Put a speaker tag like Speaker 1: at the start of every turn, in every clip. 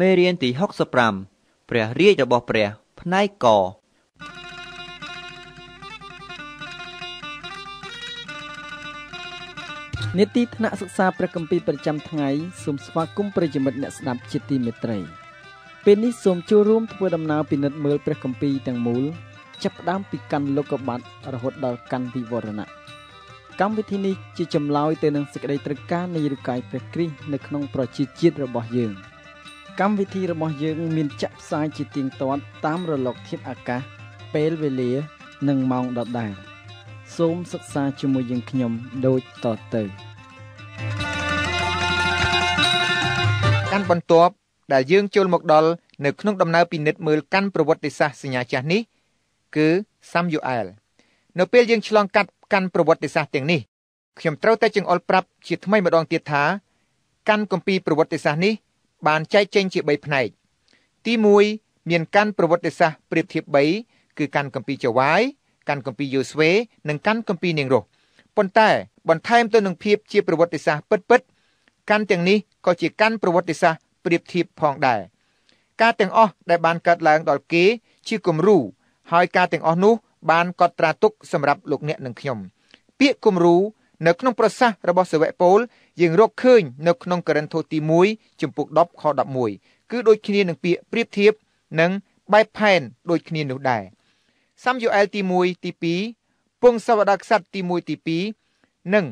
Speaker 1: មេរៀនទី65ព្រះរាជរបស់ ព្រះផ្នែកកនេតិថ្នាក់សិក្សាព្រះគម្ពីរប្រចាំថ្ងៃសូមស្វាគមន៍ប្រិយមិត្តអ្នកស្ដាប់ជាទីមេត្រី ពេលនេះសូមចូលរួមធ្វើដំណើរពិនិត្យមើលព្រះគម្ពីរទាំងមូលចាប់ផ្ដើមពីកាន់លោកបាត់រហូតដល់កាន់វិវរណៈកម្មវិធីនេះជាចម្លើយទៅនឹងសេចក្តីត្រូវការនៃរូបកាយព្រះគ្រីស្ទនៅក្នុងប្រជាជាតិរបស់យើង។កម្មវិធីរបស់យើងមានចាក់ផ្សាយជាទៀងទាត់តាមរលកធាតុអាកាសពេលវេលា និងម៉ោងដដែលសូមសិក្សាជាមួយយើងខ្ញុ
Speaker 2: ំដូចតទៅកាន់បន្ទាប់ដែលយើងចូលមកដល់នៅក្នុងដំណើរពិនិត្យមើលកាន់ប្រវត្តិសាស្ត្រសញ្ញាចាស់នេះគឺសាំយូអែលនៅពេលយើងឆ្លងកាត់កាន់ប្រវត្តិសាស្ត្រទាំងនេះខ្ញុំត្រូវតែចង្អុលប្រាប់ជាថ្មីម្ដងទៀតថាកាន់គម្ពីរប្រវត្តិសាស្ត្រនេះបានចែកចេញជា3ផ្នែក ទី1មានកាន់ប្រវត្តិសាស្ត្រប្រៀបធៀប3គឺកាន់កម្ពីចវាយកាន់កម្ពីយូស្វេនិងកាន់កម្ពីនាងរស់ប៉ុន្តែបន្ថែមទៅនឹងភាពជាប្រវត្តិសាស្ត្រពិតៗកាន់ទាំងនេះក៏ជាកាន់ប្រវត្តិសាស្ត្រប្រៀបធៀបផងដែរការទាំងអស់ដែលបានកើតឡើងដល់គេ ជាគំរូហើយការទាំងអស់នោះ បានកត់ត្រាទុកសម្រាប់លោកអ្នកនិងខ្ញុំ ពាក្យគំរូនៅក្នុងប្រសាសន៍របស់សាវកប៉ូលយើងរកឃើញនៅក្នុងករិនថូសទី1ចំពុក10ខ11គឺដូចគ្នានឹងពាក្យប្រៀបធៀបនិងបែបផែនដូចគ្នានោះដែរសាមយូអែលទី1ទី2ពងសាវតាខ្សត្រទី1ទី2និង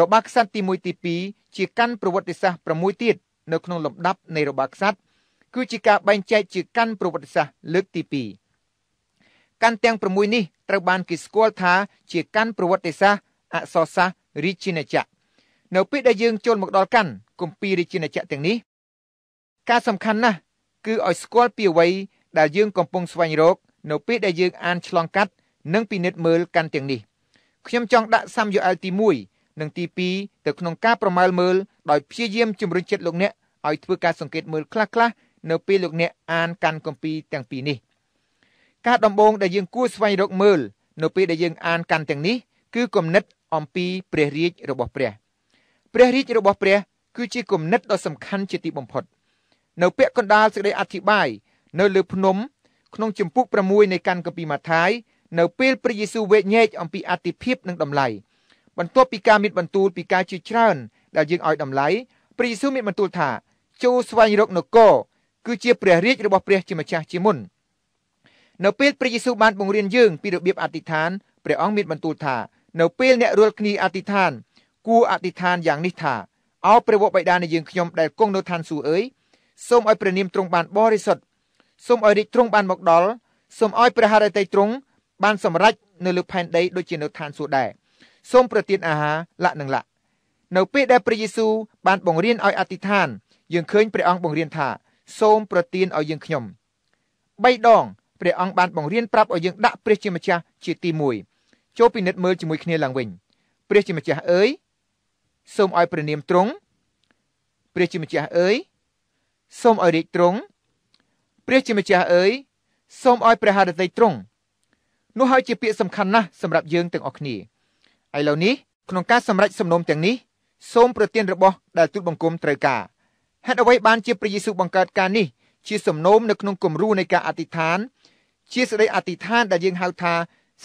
Speaker 2: របាខ្សត្រទី1ទី2ជាកាន់ប្រវត្តិសាស្ត្រ6ទៀតនៅក្នុងលំដាប់នៃរបាខ្សត្រគឺជាការបែងចែកជាកាន់ប្រវត្តិសាស្ត្រលើកទី2កាន់ទាំង6នេះត្រូវបានគេស្គាល់ថា ជាកាន់ប្រវត្តិសាស្ត្រអក្សរសាស្ត្ររាជាណាចក្រនៅពេលដែលយើងចូលមកដល់កាន់គម្ពីររាជាណាចក្រទាំងនេះ ការសំខាន់ណាស់គឺឲ្យស្គាល់ពីអ្វីដែលយើងកំពុងស្វែងរកនៅពេលដែលយើង អានឆ្លងកាត់និងពិនិត្យមើលកាន់ទាំងនេះខ្ញុំចង់ដាក់សាមយូអែលទី1និងទី2ទៅក្នុងការប្រមើលមើលដោយព្យាយាមជំរុញចិត្តលោកអ្នកឲ្យធ្វើការសង្កេតមើលខ្លះៗនៅពេលលោកអ្នកអានកាន់គម្ពីរទាំងពីរនេះការដំបូងដែលយើងគួរស្វែងរកមើលនៅពេលដែលយើងអានកាន់ទាំងនេះគឺគំនិតអំពីព្រះរាជរបស់ព្រះព្រះរាជរបស់ព្រះគឺជាគំនិតដ៏សំខាន់ជាទីបំផុតនៅពាក់កណ្ដាលសេចក្តីអធិប្បាយនៅលើភ្នំក្នុងជំពូក6នៃកាន់កាពីម៉ាថាយនៅពេលព្រះយេស៊ូវវេញែកអំពីអតិភិបនិងតម្លៃបន្ទាប់ពីការមានបន្ទូលពីការជាច្រើនដែលយើងឲ្យតម្លៃព្រះយេស៊ូវមានបន្ទូលថាចូលស្វែងរកនគរគឺជាព្រះរាជរបស់ព្រះជាម្ចាស់ជាមុននៅពេលព្រះយេស៊ូវបានបង្រៀនយើងពីរបៀបអធិដ្ឋានព្រះអង្គមានបន្ទូលថានៅពេលអ្នករស់គ្នាអធិដ្ឋានគួរអធិដ្ឋានយ៉ាងនេះថាអោព្រះវរបិតានៃយើងខ្ញុំដែលគង់នៅឋានសួគ៌អើយសូមឲ្យព្រះនាមទ្រង់បានបរិសុទ្ធសូមឲ្យរាជទ្រង់បានមកដល់សូមឲ្យព្រះハរតីទ្រង់បានសម្រេចនៅលើផែនដីដូចជានៅឋានសួគ៌ដែរសូមប្រទានអាហារលក្ខនឹងលក្ខនៅពេលដែលព្រះយេស៊ូវបានបង្រៀនឲ្យអធិដ្ឋានយើងឃើញព្រះអង្គបង្រៀនថាសូមប្រទានឲ្យយើងខ្ញុំ3ដងព្រះអង្គបានបង្រៀនប្រាប់ឲ្យយើងដាក់ព្រះជាម្ចាស់ជាទី1ចូលពិនិត្យមើលជាមួយគ្នាឡើងវិញព្រះជាម្ចាស់អើយសូមឲ្យព្រះនាមទ្រង់ព្រះជាម្ចាស់អើយសូមឲ្យរាជទ្រង់ព្រះជាម្ចាស់អើយសូមឲ្យព្រះハរតីទ្រង់នោះហើយជាពាក្យសំខាន់ណាស់សម្រាប់យើងទាំងអស់គ្នាឥឡូវនេះក្នុងការសម្រេចសំណុំទាំងនេះសូមប្រទាន របស់ដែលទូតបង្គំត្រូវការហេតុអ្វីបានជាព្រះយេស៊ូវបង្កើត ការនេះជាសំណូមនៅក្នុងគំរូនៃការអធិដ្ឋានជាសេចក្តីអធិដ្ឋានដែលយើងហៅថា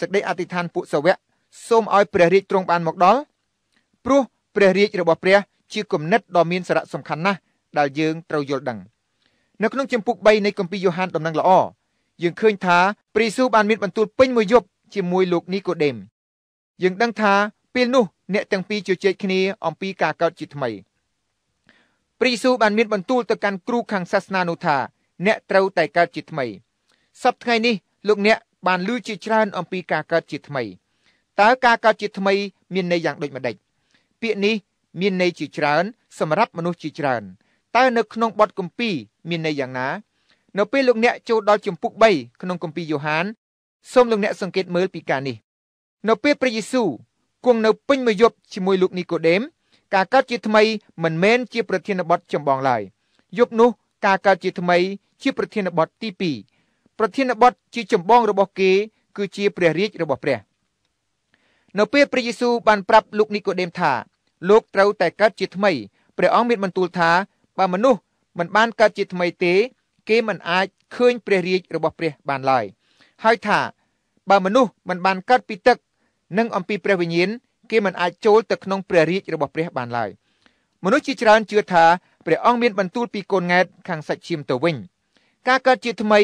Speaker 2: សេចក្តីអធិដ្ឋានពួកសាវកសូមឲ្យព្រះរាជទ្រង់បានមកដល់ព្រោះព្រះរាជរបស់ព្រះជាគំនិតដ៏មានសារៈសំខាន់ណាស់ដែលយើងត្រូវយល់ដឹង នៅក្នុងជំពូក3នៃគម្ពីរយ៉ូហានដំណឹងល្អយើងឃើញថាព្រះយេស៊ូវបានមានបន្ទូលពេញមួយយប់ជាមួយលោក នីកូដេមយើងដឹងថាពេលនោះអ្នកទាំងពីរជជែកគ្នាអំពីការកើតជាថ្មីព្រះយេស៊ូវបានមានបន្ទូលទៅកាន់គ្រូខាងសាសនានោះថាអ្នកត្រូវតែកើតជាថ្មីសប្តាហ៍ថ្ងៃនេះលោកអ្នកបានលឺជាច្រើន អំពីការកើតជាថ្មីតើការកើតជាថ្មី មានន័យយ៉ាងដូចម្ដេចពាក្យនេះ មានន័យជាច្រើន សម្រាប់មនុស្សជាច្រើនតើនៅ ក្នុងបទគម្ពីរមានន័យយ៉ាងណានៅពេលលោកអ្នកចូលដល់ជំពូក3ក្នុងគម្ពីរយ៉ូហានសូមលោកអ្នកសង្កេតមើលពីការនេះនៅពេលព្រះយេស៊ូវគង់នៅពេញមួយយប់ជាមួយលោកនីកូដេមការកើតជាថ្មីមិនមែនជា ប្រធានបទចម្បងឡើយយប់នោះការកើតជាថ្មី ជា ប្រធានបទទី2ប្រធានបទជាចម្បងរបស់គេគឺជាព្រះរាជរបស់ព្រះ នៅពេលព្រះយេស៊ូវបានប្រាប់លោកនីកូដេមថាលោកត្រូវតែកើតជាថ្មីព្រះអង្គមានបន្ទូលថាបើមនុស្សមិនបានកើតជាថ្មីទេ គេមិនអាចឃើញព្រះរាជរបស់ព្រះបានឡើយហើយថាបើមនុស្សមិនបានកើតពីទឹក និងអំពីព្រះវិញ្ញាណគេមិនអាចចូលទៅក្នុងព្រះរាជរបស់ព្រះបានឡើយមនុស្សជាច្រើនជឿថាព្រះអង្គមានបន្ទូលពីកូនង៉ែតខាងសាច់ឈាមទៅវិញការកើតជាថ្មី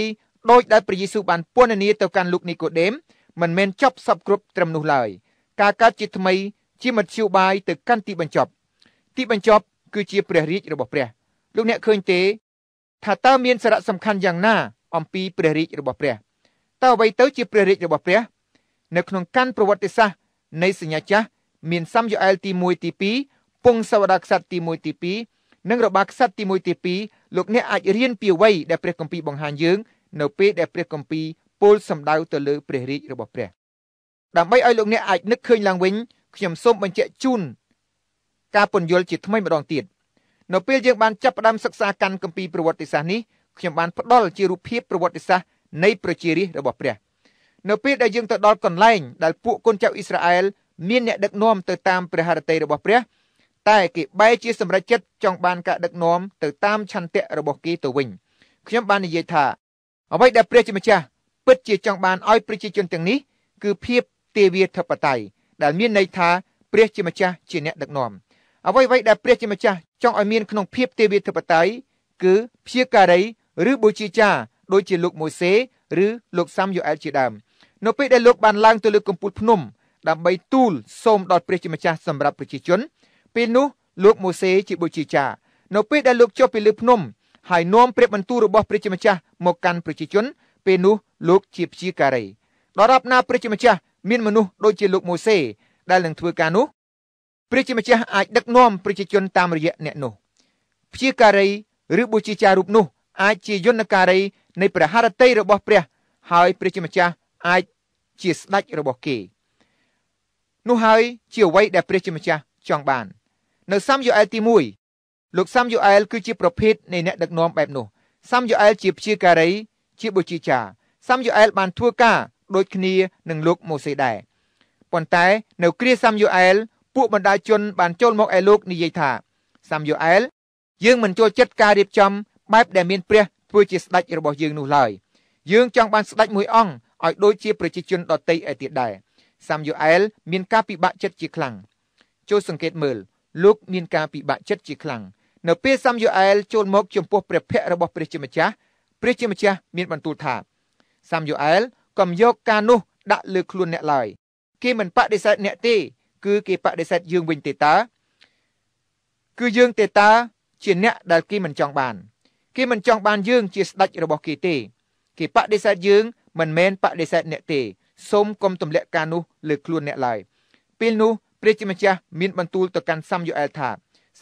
Speaker 2: ដោយដែលព្រះយេស៊ូវបានពន្យនាទៅកាន់លោកនីកូដេមមិនមែនចប់សពគ្រប់ត្រឹមនោះឡើយការកើតជាថ្មី ជាមធ្យោបាយទៅកាន់ទីបញ្ចប់ ទីបញ្ចប់គឺជាព្រះរាជរបស់ព្រះ លោកអ្នកឃើញទេ ថាតើមានសារៈសំខាន់យ៉ាងណា អំពីព្រះរាជរបស់ព្រះតើអ្វីទៅ ជាព្រះរាជរបស់ព្រះ នៅក្នុងកាន់ប្រវត្តិសាស្ត្រនៃសញ្ញាចាស់មានសាំយ៉ូអែលទី1ទី2ពងសាវតារខ្សត្រទី1ទី2និងរបាខ្សត្រទី1ទី2លោកអ្នកអាចរៀនពីអ្វីដែលព្រះគម្ពីរបង្ហាញយើងនៅពេលដែលព្រះគម្ពីរពោលសម្ដៅទៅលើព្រះរាជរបស់ព្រះ ដើម្បីឲ្យលោកអ្នកអាចនឹកឃើញឡើងវិញខ្ញុំសូមបញ្ជាក់ជូនការពន្យល់ជាថ្មីម្ដងទៀតនៅពេលយើងបានចាប់ផ្ដើមសិក្សាកាន់គម្ពីរប្រវត្តិសាស្ត្រនេះខ្ញុំបានផ្ដល់ជារូបភាពប្រវត្តិសាស្ត្រនៃប្រជារាស្ត្ររបស់ព្រះនៅពេលដែលយើងទៅដល់កន្លែងដែលពួកកូនចៅអ៊ីស្រាអែលមានអ្នកដឹកនាំទៅតាមព្រះハរតីរបស់ព្រះតែគេបែរជាសម្រេចចិត្តចង់បានការដឹកនាំទៅតាមឆន្ទៈរបស់គេទៅវិញខ្ញុំបាននិយាយថាអ្វីដែលព្រះជាម្ចាស់ពិតជាចង់បានឲ្យប្រជាជនទាំងនេះគឺភាពទេវាធិបតេយ្យដែលមានន័យថាព្រះជាម្ចាស់ជាអ្នកដឹកនាំអ្វីអ្វីដែលព្រះជាម្ចាស់ចង់ឲ្យមានក្នុងភាពទេវាធិបតេយ្យគឺព្យាការីឬបុជាចា ដូចជាលោកម៉ូសេឬលោកសាំយូអែលជាដើមនៅពេលដែលលោកបានឡើងទៅលើកំពូលភ្នំ ដើម្បីទូលសូមដល់ព្រះជាម្ចាស់សម្រាប់ប្រជាជនពេលនោះលោកម៉ូសេជាបុជាចានៅ ពេលដែលលោកចុះពីលើភ្នំហើយនាំព្រះបន្ទូលរបស់ព្រះជាម្ចាស់មកកាន់ប្រជាជន ពេលនោះលោកជាព្យាការីដរាបណាព្រះជាម្ចាស់មានមនុស្សដូចជាលោកម៉ូសេ ដែលនឹងធ្វើការនោះព្រះជាម្ចាស់អាច ដឹកនាំប្រជាជនតាមរយៈអ្នក នោះព្យាការីឬបុជាចាររូបនោះអាចជាយន្តការី នៃព្រះハរតីរបស់ ព្រះហើយ ព្រះជាម្ចាស់អាចជាស្ដេចរបស់គេនោះហើយជាអ្វីដែលព្រះជាម្ចាស់ចង់បាន នៅសាមយ៉ូអែលទីលោកសាំយូអែលគឺជាប្រភេទនៃអ្នក ដឹកនាំបែបនោះសាំយូអែលជាព្យាការី ជាបុជាចារសាំយូអែលបានធ្វើការដូចគ្នានឹងលោកម៉ូសេដែរប៉ុន្តែនៅគ្រាសាំយូអែលពួកបណ្ដាជនបាន ចូលមកឯលោកនិយាយថាសាំយូអែលយើងមិនចូលចិត្តការរៀបចំបែបដែលមានព្រះធ្វើជាស្ដេចរបស់យើងនោះឡើយយើងចង់បានស្ដេចមួយអង្គឲ្យដូចជាប្រជាជនដទៃឯទៀតដែរសាំយូអែលមានការពិបាកចិត្តជាខ្លាំងចូលសង្កេតមើលលោក មានការពិបាកចិត្តជាខ្លាំងនៅពេលសាំយូអែលចូលមកចំពោះព្រះភ័ក្ត្ររបស់ព្រះជាម្ចាស់ព្រះជាម្ចាស់មានបន្ទូលថាសាំយូអែលកុំយកការនោះដាក់លើខ្លួនអ្នកឡើយគេមិនបដិសេធអ្នកទេ គឺគេបដិសេធយើងវិញទេតើគឺយើងទេតើជាអ្នកដែលគេមិនចង់បានគេមិនចង់បានយើងជាស្ដេចរបស់គេទេ គេបដិសេធយើងមិនមែនបដិសេធអ្នកទេសូមកុំទម្លាក់ការនោះលើខ្លួនអ្នកឡើយពេលនោះព្រះជាម្ចាស់មានបន្ទូលទៅកាន់សាំយូអែលថា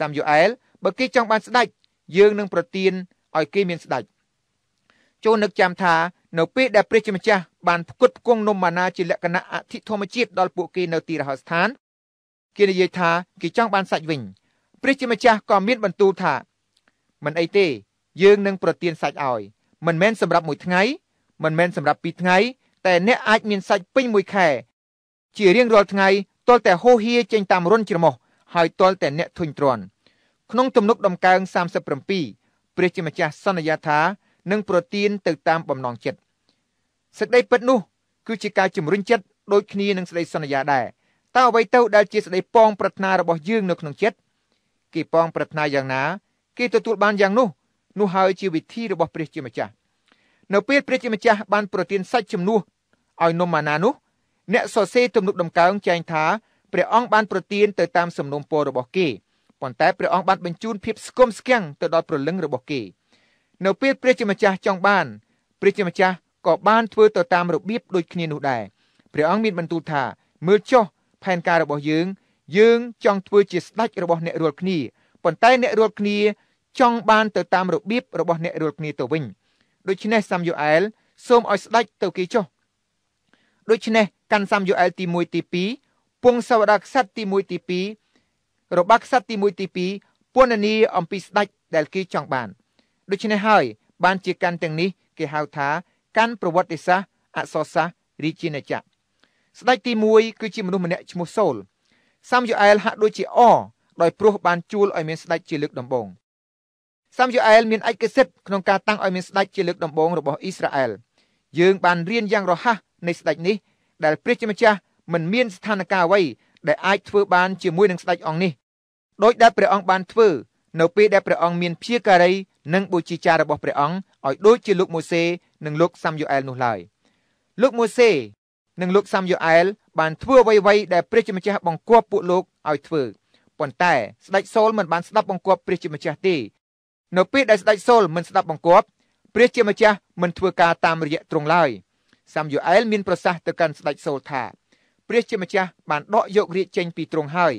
Speaker 2: សាំយូអែលបើគេចង់បានស្ដេចយើងនឹងប្រទានឲ្យគេមានស្ដេចចូលនឹកចាំថានៅពេលដែលព្រះជាម្ចាស់បានផ្គត់ផ្គង់នំម៉ាណាជាលក្ខណៈអធិធម្មជាតិដល់ពួកគេនៅទីរហោស្ថាន គេនិយាយថាគេចង់បានសាច់វិញព្រះជាម្ចាស់ក៏មានបន្ទូលថា មិនអីទេយើងនឹងប្រទានសាច់ឲ្យ មិនមែនសម្រាប់មួយថ្ងៃមិនមែនសម្រាប់ពីរថ្ងៃតែអ្នកអាចមានសាច់ពេញមួយខែជារៀងរាល់ថ្ងៃទាល់តែហូរហៀចេញតាមរុនច្រមុះហើយទាល់តែអ្នកធុញទ្រាន់ក្នុងទំនុកដំកើង37ព្រះជាម្ចាស់សន្យាថានឹងប្រទានទៅតាមបំណងចិត្តសេចក្តីពិតនោះ គឺជាការជំរុញចិត្តដូចគ្នានឹងសេចក្តីសន្យាដែរតើអ្វីទៅដែលជាសេចក្តីប៉ងប្រាថ្នារបស់យើងនៅក្នុងចិត្តគេប៉ងប្រាថ្នាយ៉ាងណាគេទទួលបានយ៉ាងនោះនោះហើយជាវិធីរបស់ព្រះជាម្ចាស់នៅពេលព្រះជាម្ចាស់បានប្រទានសាច់ជំនួសឲ្យនំម៉ាណានោះអ្នកសរសេរទំនុកដំកើងចែងថាព្រះអង្គបានប្រទានទៅតាមសំណូមពររបស់គេប៉ុន្តែព្រះអង្គបានបញ្ជូនភាពស្គមស្គាំងទៅដល់ប្រលឹងរបស់គេនៅពេលព្រះជាម្ចាស់ចង់បានព្រះជាម្ចាស់ក៏បានធ្វើទៅតាមរបៀបដូចគ្នានោះដែរព្រះអង្គមានបន្ទូលថាមើលចុះផែនការរបស់យើង យើងចង់ធ្វើជាស្ដេចរបស់អ្នករាល់គ្នាប៉ុន្តែអ្នករាល់គ្នាចង់បានទៅតាមរបៀបរបស់អ្នករាល់គ្នាទៅវិញដូច្នេះសាមយូអែលសូមឲ្យស្ដេចទៅគេចុះដូច្នេះកាន់សាមយូអែលទី1ទី2ពងសាវតារក្សត្រទី1ទីរបស់ក្សត្រទី1ទី2ពន្ធនាអំពីស្ដេចដែលគេចង់បានដូច្នេះហើយ បានជាកាន់ទាំងនេះគេហៅថា កាន់ប្រវត្តិសាស្ត្រអក្សរសាស្ត្ររាជាណាចក្រស្ដេចទី1គឺជាមនុស្សម្នាក់ឈ្មោះសូលសាំយូអែលហាក់ដូចជាអដោយព្រោះបានជួលឲ្យមានស្ដេចជាលើកដំបូងសាំយូអែលមានឯកសិទ្ធិក្នុងការតាំងឲ្យមានស្ដេចជាលើកដំបូងរបស់អ៊ីស្រាអែលយើងបានរៀនយ៉ាងរហ័សនៃស្ដេចនេះដែលព្រះជាម្ចាស់មិនមានស្ថានភាពអ្វីដែលអាចធ្វើបានជាមួយនឹងស្ដេចអង្គនេះដោយដែលព្រះអង្គបានធ្វើនៅពេលដែលព្រះអង្គមានព្យាការីនិងបុជាចាររបស់ព្រះអង្គឲ្យដូចជាលោកម៉ូសេនិងលោកសាំយូអែលនោះឡើយលោកម៉ូសេ និងលោកសាំយូអែលបានធ្វើអ្វីៗដែលព្រះជាម្ចាស់បង្គាប់ពួកលោកឲ្យធ្វើប៉ុន្តែស្ដេចសូលមិនបានស្ដាប់បង្គាប់ព្រះជាម្ចាស់ទេនៅពេលដែលស្ដេចសូលមិនស្ដាប់បង្គាប់ព្រះជាម្ចាស់មិនធ្វើការតាមរយៈទ្រង់ឡើយសាំយូអែលមានប្រសាសន៍ទៅកាន់ស្ដេចសូលថាព្រះជាម្ចាស់បានដកយករាជចេញពីទ្រង់ហើយ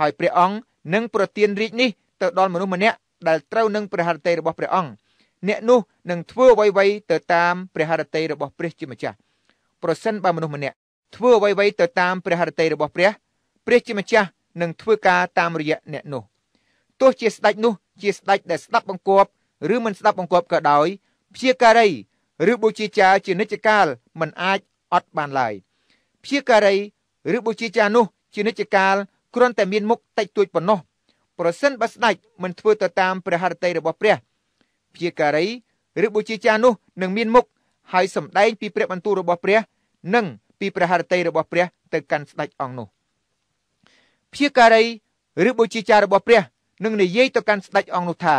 Speaker 2: ហើយព្រះអង្គនិងប្រទានរាជនេះទៅដល់មនុស្សម្នាក់ដែលត្រូវនឹងព្រះハរតីរបស់ព្រះអង្គអ្នកនោះនឹងធ្វើអ្វីៗទៅតាមព្រះハរតីរបស់ព្រះជាម្ចាស់ប្រសិនបើមនុស្សម្នាក់ធ្វើអ្វីៗទៅតាមព្រះハរតីរបស់ព្រះព្រះជាម្ចាស់នឹងធ្វើការតាមរយៈអ្នកនោះទោះជាស្ដេចនោះ ជាស្ដេចដែលស្ដាប់បង្គាប់ឬមិនស្ដាប់បង្គាប់ក៏ដោយព្យាការីឬបុជាចារជានិច្ចកាលមិនអាចអត់បានឡើយព្យាការីឬបុជាចារនោះជានិច្ចកាលគ្រាន់តែមានមុខតិចតួចប៉ុណ្ណោះប្រសិនបើស្ដេចមិនធ្វើទៅតាមព្រះហឫទ័យរបស់ព្រះព្យាការីឬបុជាចារនោះនឹងមានមុខហើយសម្ដែងពីព្រះបន្ទូលរបស់ព្រះ និងពីព្រះហឫទ័យរបស់ព្រះទៅកាន់ស្ដេចអង្គនោះព្យាការីឬបុជាចាររបស់ព្រះនឹងនិយាយទៅកាន់ស្ដេចអង្គនោះថា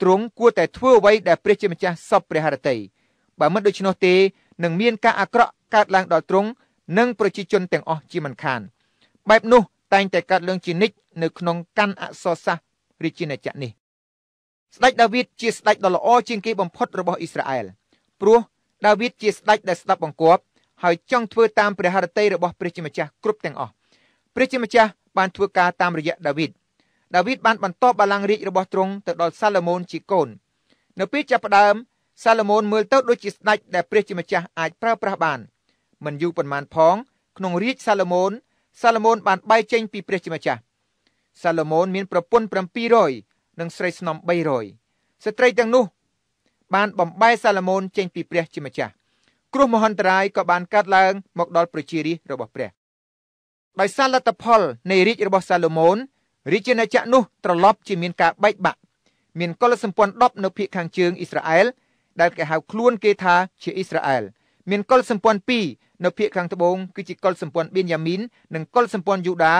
Speaker 2: ទ្រង់គួរតែធ្វើអ្វីដែលព្រះជាម្ចាស់សពព្រះហឫទ័យបើមិនដូច្នោះទេនឹងមានការអាក្រក់កើតឡើងដល់ទ្រង់និងប្រជាជនទាំងអស់ជាមិនខាន បែបនោះតែងតែកើតឡើងជានិច្ចនៅក្នុងកាន់អក្សរសាស្ត្ររាជាណាចក្រនេះស្ដេចដាវីតជាស្ដេចដ៏ល្អជាងគេបំផុតរបស់អ៊ីស្រាអែលព្រោះដាវីតជាស្ដេចដែលស្ដាប់បង្គាប់ហើយចង់ធ្វើតាមព្រះハរតីរបស់ព្រះជាម្ចាស់គ្រប់ទាំងអស់ព្រះជាម្ចាស់បានធ្វើការតាមរយៈដាវីតដាវីតបានបន្តបល្ល័ង្ករាជរបស់ទ្រង់ទៅដល់សាឡូមោនជាកូននៅពេលចាប់ផ្ដើមសាឡូមោនមើលទៅដូចជាស្ដេចដែលព្រះជាម្ចាស់អាច ប្រើប្រាស់បានមិនយូរប៉ុន្មានផងក្នុងរាជសាឡូមោនសាឡូមោនបានបែកចេញពីព្រះជាម្ចាស់សាឡូមោនមាន ប្រពន្ធ700និងស្រីស្នំ300ស្ត្រីទាំងនោះបានបំបែកសាឡូមោនចេញ ពីព្រះជាម្ចាស់គ្រោះមហន្តរាយក៏បានកើតឡើងមកដល់ប្រជារាស្ត្ររបស់ព្រះដោយសារលទ្ធផលនៃរាជរបស់សាឡូមោនរាជាណាចក្រនោះ ត្រឡប់ ជាមានការបែកបាក់មានកុលសម្ព័ន្ធ10នៅភាគខាងជើងអ៊ីស្រាអែលដែលគេហៅខ្លួនគេថាជាអ៊ីស្រាអែលមានកុលសម្ព័ន្ធ2នៅភាគខាងត្បូងគឺជាកុលសម្ព័ន្ធប៊ីនយ៉ាមីននិងកុលសម្ព័ន្ធយូដា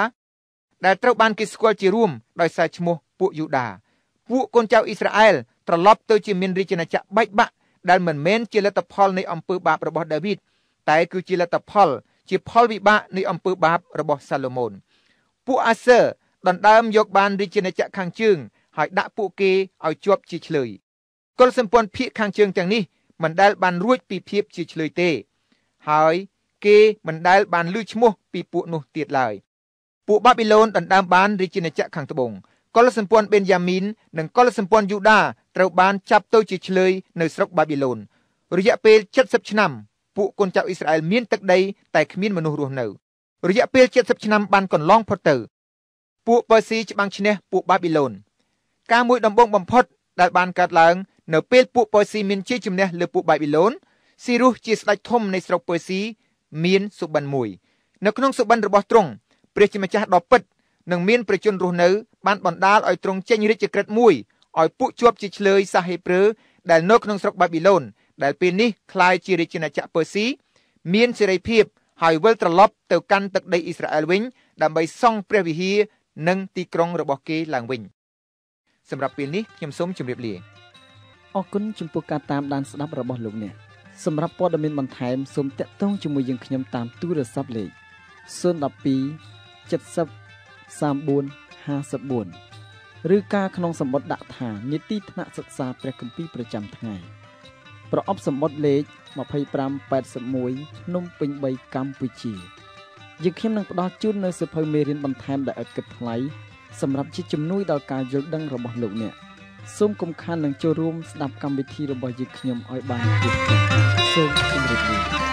Speaker 2: ដែលត្រូវបានគេស្គាល់ជារួមដោយសារឈ្មោះពួកយូដា ពួកកូនចៅអ៊ីស្រាអែលត្រឡប់ទៅជាមានរាជាណាចក្របែកបាក់ដែលមិនមែនជាលទ្ធផលនៃអំពើបាបរបស់ដាវីតតែ គឺជាលទ្ធផល ជា ផលវិបាកនៃអំពើបាបរបស់សាឡូមោនពួកអាសឺដណ្ដើមយកបានរាជាណាចក្រខាងជើងហើយដាក់ពួកគេឲ្យជាប់ជាឆ្លើយកុលសម្ព័ន្ធភៀកខាងជើងទាំងនេះមិនដែល បានរួចពីភាពជាឆ្លើយទេ ហើយ គេមិនដែល បានលឺឈ្មោះពីពួកនោះទៀតឡើយពួកបាប៊ីឡូនដណ្ដើមបាន រាជាណាចក្រខាងត្បូងកុលសម្ព័ន្ធបេនយ៉ាមីននិងកុលសម្ព័ន្ធយូដាត្រូវបានចាប់ទៅជាឆ្លើយនៅស្រុកបាប៊ីឡូនរយៈពេល70ឆ្នាំពួកកូនចៅអ៊ីស្រាអែលមានទឹកដីតែគ្មានមនុស្សរស់នៅរយៈពេល70ឆ្នាំបានកន្លងផុតទៅពួកប៉ឺស៊ីច្បាំងឈ្នះ ពួកបាប៊ីឡូនការមួយដំបូងបំផុតដែលបានកើតឡើងនៅពេលពួកប៉ូស៊ីមានជ័យជំនះ លើពួកបៃប៊ីឡូនស៊ីរុសជាស្ដេចធំនៃស្រុកប៉ូស៊ីមានសុបិនមួយនៅក្នុងសុបិនរបស់ទ្រង់ព្រះជាម្ចាស់ដ៏ពិតនិងមានប្រជញ្ញរស់នៅបានបណ្ដាលឲ្យទ្រង់ចេញរាជក្រឹតមួយឲ្យពួកជាប់ជាឆ្លើយសាសហេព្រើដែលនៅក្នុងស្រុកបាប៊ីឡូនដែលពេលនេះคล้ายជារាជាណាចក្រប៉ឺស៊ីមានសេរីភាពហើយវិលត្រឡប់ទៅកាន់ទឹកដីអ៊ីស្រាអែលវិញដើម្បី សង់ព្រះវិហារនិងទីក្រុងរបស់គេឡើងវិញសម្រាប់ពេលនេះខ្ញុំសូមជម្រាបលា
Speaker 1: អរគុណចំពោះការតាមដានស្ដាប់របស់លោកអ្នកសម្រាប់ព័ត៌មានបន្ថែមសូមតាក់ទងជាមួយយើងខ្ញុំ តាមទូរស័ព្ទលេខ012 70 3454ឬការក្នុងសម្បត្តិដាក់ថានីតិថ្នាក់សិក្សាព្រះគម្ពីរប្រចាំថ្ងៃ ប្រអប់សម្បត្តិលេខ2581ភ្នំពេញ3កម្ពុជាយើងខ្ញុំនឹងផ្ដល់ជូននៅសិភៅមេរៀនបន្ថែមដែលឥតគិតថ្លៃសម្រាប់ជាជំនួយដល់ការយល់ដឹងរបស់លោកអ្នកសូមកុំខាននឹងចូលរួមស្ដាប់កម្មវិធីរបស់យើងខ្ញុំឲ្យបានទៀតសូមជម្រាបលា